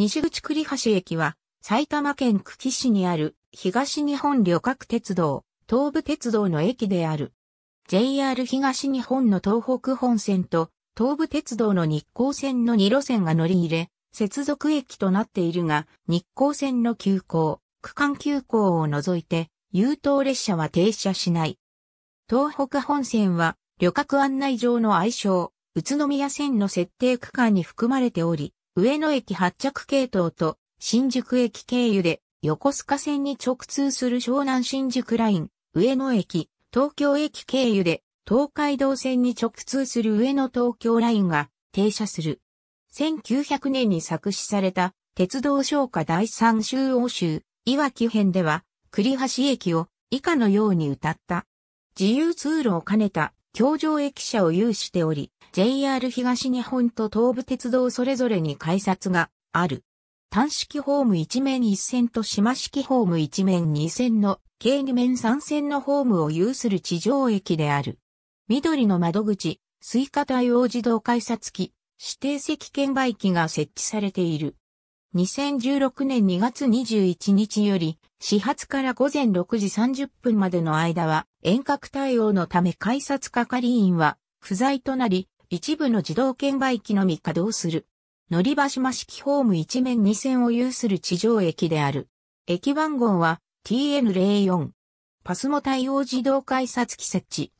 西口栗橋駅は、埼玉県久喜市にある東日本旅客鉄道、東武鉄道の駅である。JR 東日本の東北本線と東武鉄道の日光線の2路線が乗り入れ、接続駅となっているが、日光線の急行、区間急行を除いて、優等列車は停車しない。東北本線は旅客案内上の愛称、宇都宮線の設定区間に含まれており、上野駅発着系統と新宿駅経由で横須賀線に直通する湘南新宿ライン、上野駅、東京駅経由で東海道線に直通する上野東京ラインが停車する。1900年に作詞された鉄道昇華第三州欧州、いわき編では栗橋駅を以下のように歌った。自由通路を兼ねた橋上駅舎を有しており、JR 東日本と東武鉄道それぞれに改札がある。単式ホーム一面一線と島式ホーム一面二線の計二面三線のホームを有する地上駅である。緑の窓口、スイカ対応自動改札機、指定席券売機が設置されている。2016年2月21日より、始発から午前6時30分までの間は、遠隔対応のため改札係員は不在となり、一部の自動券売機のみ稼働する。乗り場島式ホーム一面二線を有する地上駅である。駅番号は TN04。パスモ対応自動改札機設置。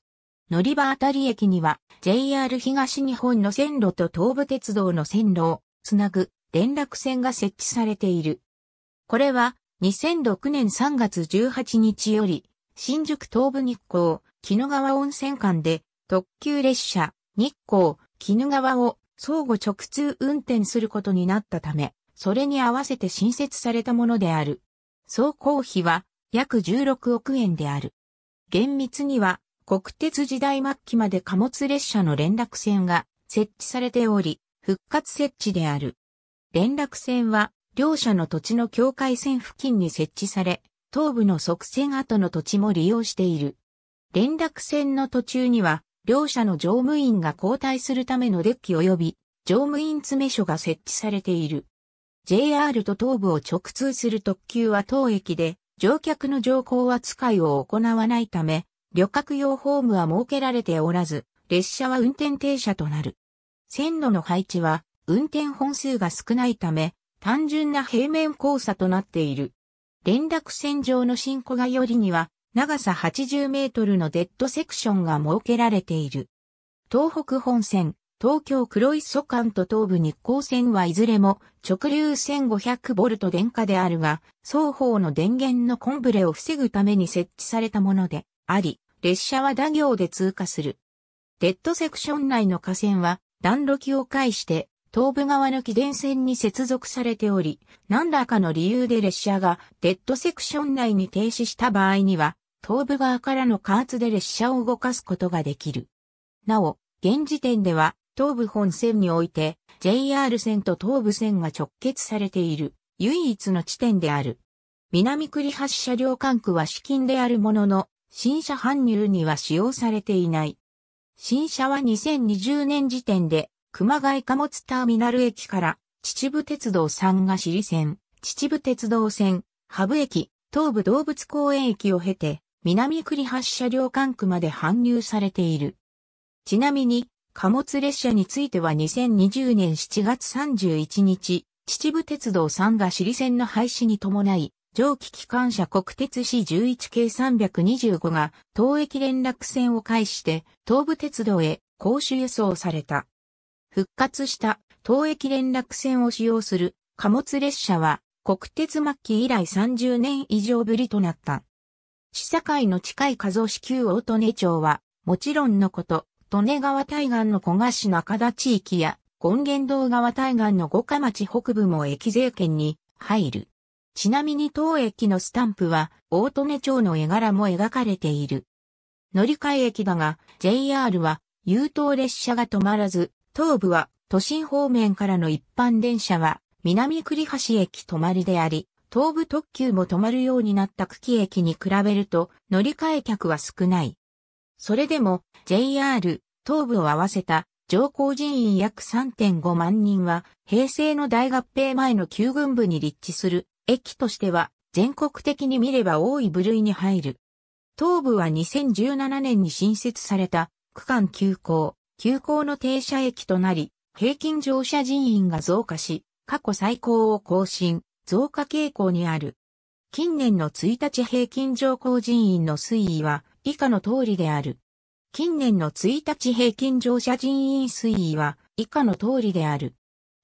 乗り場あたり駅には JR 東日本の線路と東武鉄道の線路をつなぐ連絡線が設置されている。これは2006年3月18日より新宿東武日光木野川温泉間で特急列車日光、鬼怒川を相互直通運転することになったため、それに合わせて新設されたものである。総工費は約16億円である。厳密には国鉄時代末期まで貨物列車の連絡線が設置されており、復活設置である。連絡線は両社の土地の境界線付近に設置され、東部の側線跡の土地も利用している。連絡線の途中には両社の乗務員が交代するためのデッキ及び乗務員詰め所が設置されている。JR と東部を直通する特急は当駅で乗客の乗降扱いを行わないため、旅客用ホームは設けられておらず、列車は運転停車となる。線路の配置は運転本数が少ないため、単純な平面交差となっている。連絡線上の進行がよりには、長さ80メートルのデッドセクションが設けられている。東北本線、東京黒磯間と東武日光線はいずれも直流1 5 0 0ト電化であるが、双方の電源のコンブレを防ぐために設置されたものであり、列車は打行で通過する。デッドセクション内の架線は段路機を介して東部側の起電線に接続されており、何らかの理由で列車がデッドセクション内に停止した場合には、東部側からの加圧で列車を動かすことができる。なお、現時点では東部本線において JR 線と東部線が直結されている唯一の地点である。南栗橋車両管区は資金であるものの、新車搬入には使用されていない。新車は2020年時点で熊谷貨物ターミナル駅から秩父鉄道三ヶ尻線、秩父鉄道線、ハブ駅、東武動物公園駅を経て、南栗橋車両管区まで搬入されている。ちなみに、貨物列車については2020年7月31日、秩父鉄道3が尻線の廃止に伴い、蒸気機関車国鉄 C11 系325が東駅連絡線を介して東武鉄道へ公衆輸送された。復活した東駅連絡線を使用する貨物列車は国鉄末期以来30年以上ぶりとなった。市境の近い加須市旧大利根町は、もちろんのこと、利根川対岸の古賀市中田地域や、権現道川対岸の五日町北部も駅税圏に入る。ちなみに当駅のスタンプは、大利根町の絵柄も描かれている。乗り換え駅だが、JR は、優等列車が止まらず、東部は、都心方面からの一般電車は、南栗橋駅止まりであり、東武特急も止まるようになった久喜駅に比べると乗り換え客は少ない。それでも JR 東部を合わせた乗降人員約3.5万人は平成の大合併前の旧軍部に立地する駅としては全国的に見れば多い部類に入る。東部は2017年に新設された区間急行、急行の停車駅となり平均乗車人員が増加し過去最高を更新。増加傾向にある。近年の1日平均乗降人員の推移は以下の通りである。近年の1日平均乗車人員推移は以下の通りである。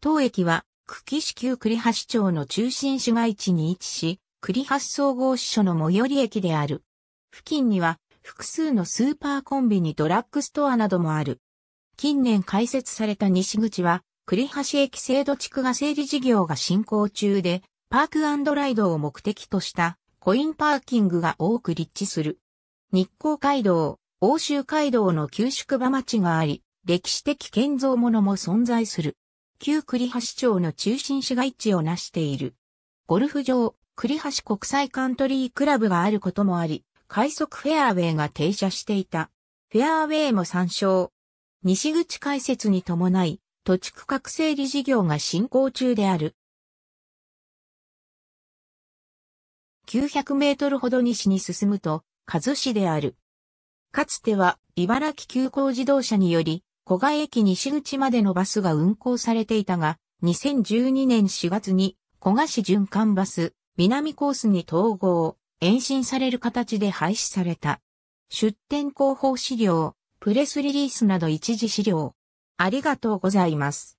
当駅は、久喜市旧栗橋町の中心市街地に位置し、栗橋総合支所の最寄り駅である。付近には、複数のスーパーコンビニドラッグストアなどもある。近年開設された西口は、栗橋駅制度地区が整理事業が進行中で、パークライドを目的としたコインパーキングが多く立地する。日光街道、欧州街道の旧宿場町があり、歴史的建造物も存在する。旧栗橋町の中心市街地を成している。ゴルフ場、栗橋国際カントリークラブがあることもあり、快速フェアウェイが停車していた。フェアウェイも参照。西口開設に伴い、土地区画整理事業が進行中である。900メートルほど西に進むと、和市である。かつては、茨城急行自動車により、古賀駅西口までのバスが運行されていたが、2012年4月に、古賀市循環バス、南コースに統合、延伸される形で廃止された。出展広報資料、プレスリリースなど一時資料。ありがとうございます。